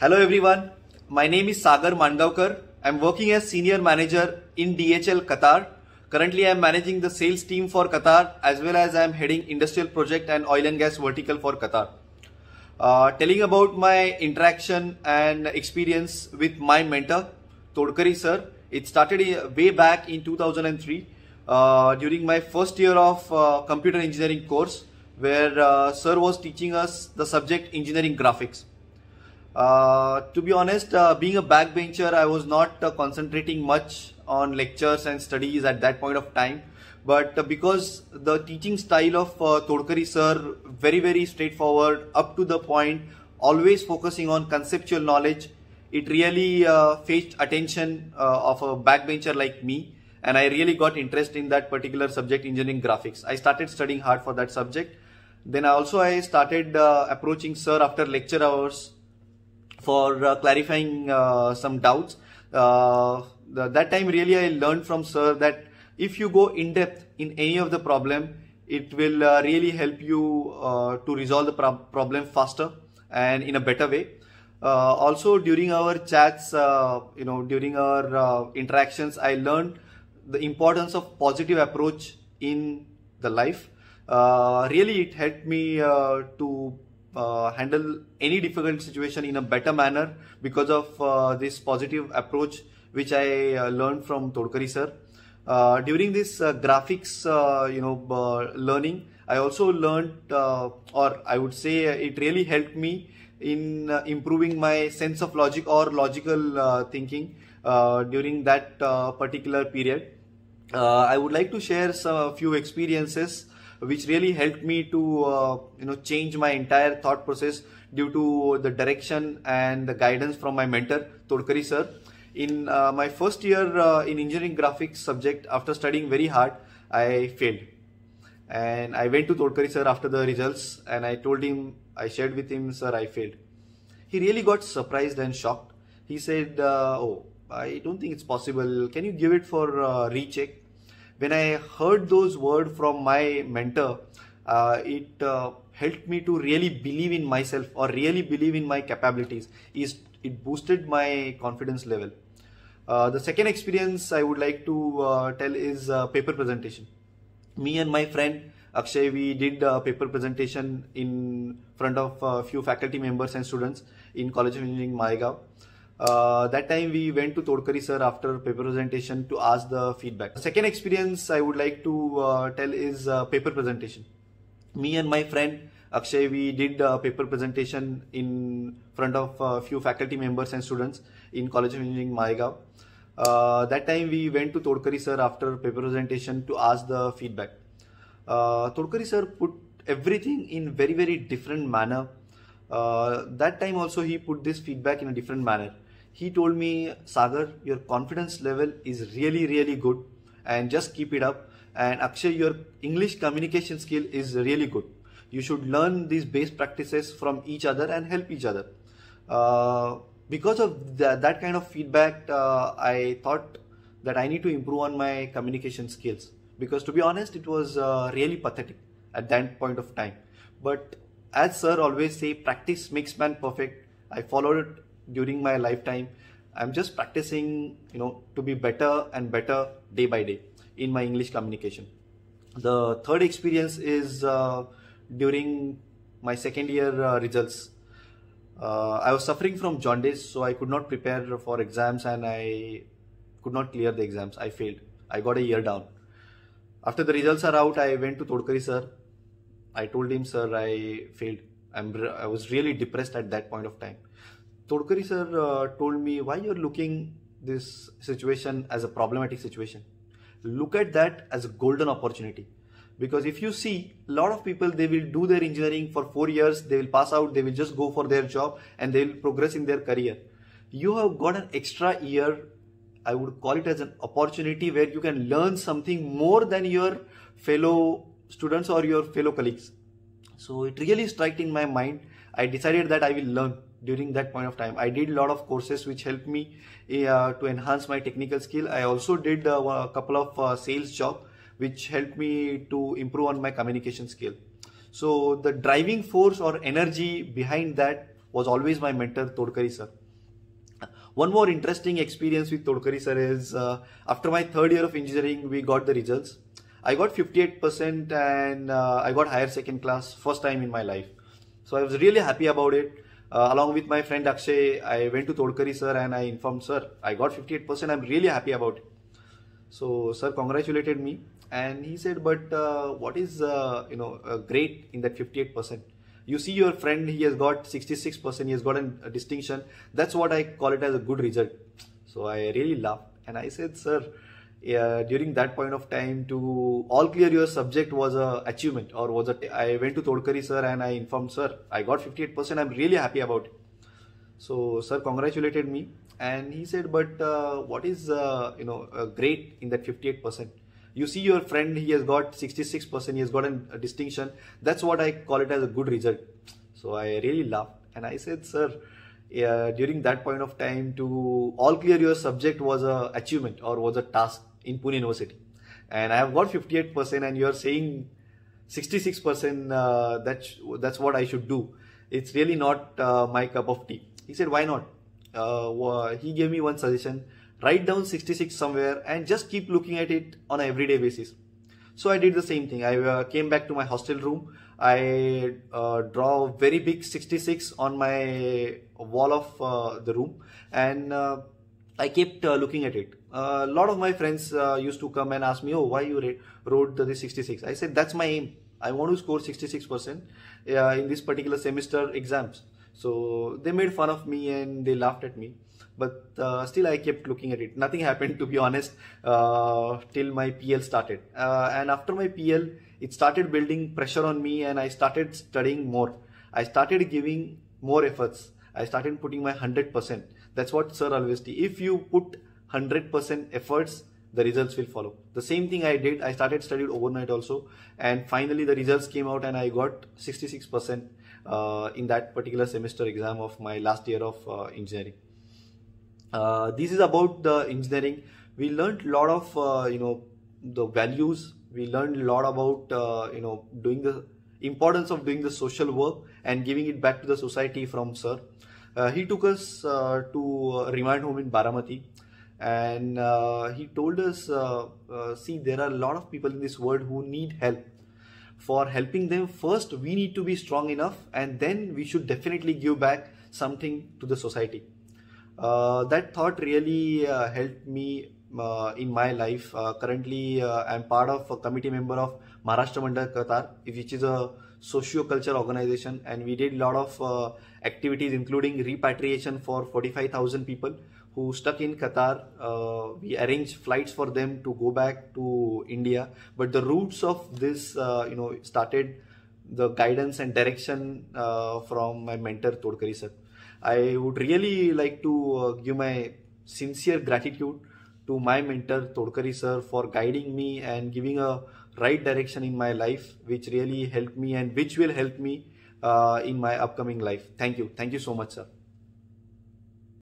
Hello everyone, my name is Sagar Mandaukar. I'm working as senior manager in DHL Qatar. Currently, I'm managing the sales team for Qatar as well as I'm heading industrial project and oil and gas vertical for Qatar. Uh, telling about my interaction and experience with my mentor, Todkari sir. It started uh, way back in 2003 uh, during my first year of uh, computer engineering course where uh, sir was teaching us the subject engineering graphics uh, to be honest, uh, being a backbencher, I was not uh, concentrating much on lectures and studies at that point of time. But uh, because the teaching style of uh, Todkari sir, very, very straightforward, up to the point, always focusing on conceptual knowledge, it really uh, fetched attention of a backbencher like me. And I really got interest in that particular subject, engineering graphics. I started studying hard for that subject. Then also I started approaching sir after lecture hours for uh, clarifying uh, some doubts. Uh, the, that time really I learned from sir that if you go in depth in any of the problem, it will uh, really help you uh, to resolve the pro problem faster and in a better way. Uh, also during our chats, you know, during our interactions, I learned the importance of positive approach in the life. really, it helped me to uh, handle any difficult situation in a better manner because of uh, this positive approach which I uh, learned from Todkari sir. Uh, during this uh, graphics, uh, you know, learning, I also learned, or I would say, it really helped me in improving my sense of logic or logical thinking during that particular period. I would like to share some few experiences which really helped me to uh, you know change my entire thought process due to the direction and the guidance from my mentor Todkari sir. In uh, my first year uh, in engineering graphics subject, after studying very hard, I failed, and I went to Todkari sir after the results, and I told him, I shared with him, sir, I failed. He really got surprised and shocked. He said, uh, "Oh." I don't think it's possible. Can you give it for uh, recheck? when I heard those words from my mentor, uh, it uh, helped me to really believe in myself or really believe in my capabilities. Is it boosted my confidence level? Uh, the second experience I would like to uh, tell is uh, paper presentation. Me and my friend Akshay, we did a paper presentation in front of a uh, few faculty members and students in College of Engineering, Maigaon. Uh, that time we went to Todkari sir after paper presentation to ask the feedback. second experience I would like to uh, tell is uh, paper presentation. Me and my friend Akshay, we did a uh, paper presentation in front of a uh, few faculty members and students in College of Engineering, Maigaon. Uh, that time we went to Todkari sir after paper presentation to ask the feedback. Uh, Todkari sir put everything in very very different manner. that time also he put this feedback in a different manner he told me, Sagar, your confidence level is really, really good and just keep it up. And Akshay, your English communication skill is really good. You should learn these base practices from each other and help each other. Uh, because of the, that kind of feedback, uh, I thought that I need to improve on my communication skills. Because to be honest, it was uh, really pathetic at that point of time. But as sir always say, practice makes man perfect. I followed it during my lifetime i'm just practicing you know to be better and better day by day in my english communication the third experience is uh, during my second year uh, results uh, i was suffering from jaundice so i could not prepare for exams and i could not clear the exams i failed i got a year down after the results are out i went to todkari sir i told him sir i failed I'm, i was really depressed at that point of time Todkari sir uh, told me why you're looking this situation as a problematic situation. Look at that as a golden opportunity. Because if you see, a lot of people, they will do their engineering for four years, they will pass out, they will just go for their job and they will progress in their career. You have got an extra year, I would call it as an opportunity where you can learn something more than your fellow students or your fellow colleagues. So it really struck in my mind. I decided that I will learn during that point of time. I did a lot of courses which helped me eh, uh, to enhance my technical skill. I also did uh, a couple of uh, sales job which helped me to improve on my communication skill. So the driving force or energy behind that was always my mentor Todkari sir. One more interesting experience with Todkari sir is uh, after my third year of engineering, we got the results. I got 58% and uh, I got higher second class first time in my life. So I was really happy about it. Uh, along with my friend Akshay, I went to Tolkari sir and I informed sir, I got 58%. I'm really happy about it. So sir congratulated me and he said, but uh, what is uh, you know great in that 58%? You see your friend, he has got 66%. He has got a distinction. That's what I call it as a good result. So I really laughed and I said, sir, during that point of time to all clear your subject was a achievement or was a t- I went to Todkari sir and I informed sir I got 58% I'm really happy about it so sir congratulated me and he said but uh, what is uh, you know uh, great in that 58% you see your friend he has got 66% he has got a distinction that's what I call it as a good result so I really laughed and I said sir during that point of time to all clear your subject was a achievement or was a task in Pune University. And I have got 58%, and you are saying 66% uh, that's, that's what I should do. It's really not uh, my cup of tea. He said, Why not? Uh, he gave me one suggestion write down 66 somewhere and just keep looking at it on an everyday basis. So I did the same thing. I uh, came back to my hostel room. I uh, draw a very big 66 on my wall of uh, the room and uh, I kept uh, looking at it a uh, lot of my friends uh, used to come and ask me, "Oh, why you re- wrote the, 66?" I said, "That's my aim. I want to score 66% uh, in this particular semester exams." So they made fun of me and they laughed at me but uh, still I kept looking at it. Nothing happened to be honest uh, till my PL started. Uh, and after my PL, it started building pressure on me and I started studying more. I started giving more efforts. I started putting my 100%. That's what Sir always If you put 100% efforts the results will follow the same thing i did i started studied overnight also and finally the results came out and i got 66% uh, in that particular semester exam of my last year of uh, engineering uh, this is about the engineering we learned a lot of uh, you know the values we learned a lot about uh, you know doing the importance of doing the social work and giving it back to the society from sir uh, he took us to remind home in baramati and uh, he told us uh, uh, see there are a lot of people in this world who need help for helping them first we need to be strong enough and then we should definitely give back something to the society uh, that thought really uh, helped me uh, in my life currently i'm part of a committee member of maharashtra mandal qatar which is a socio-cultural organization and we did a lot of uh, activities including repatriation for 45,000 people who stuck in Qatar. Uh, we arranged flights for them to go back to India. But the roots of this, uh, you know, started the guidance and direction uh, from my mentor Todkari sir. I would really like to uh, give my sincere gratitude to my mentor Todkari sir for guiding me and giving a right direction in my life, which really helped me and which will help me uh, in my upcoming life. Thank you. Thank you so much, sir.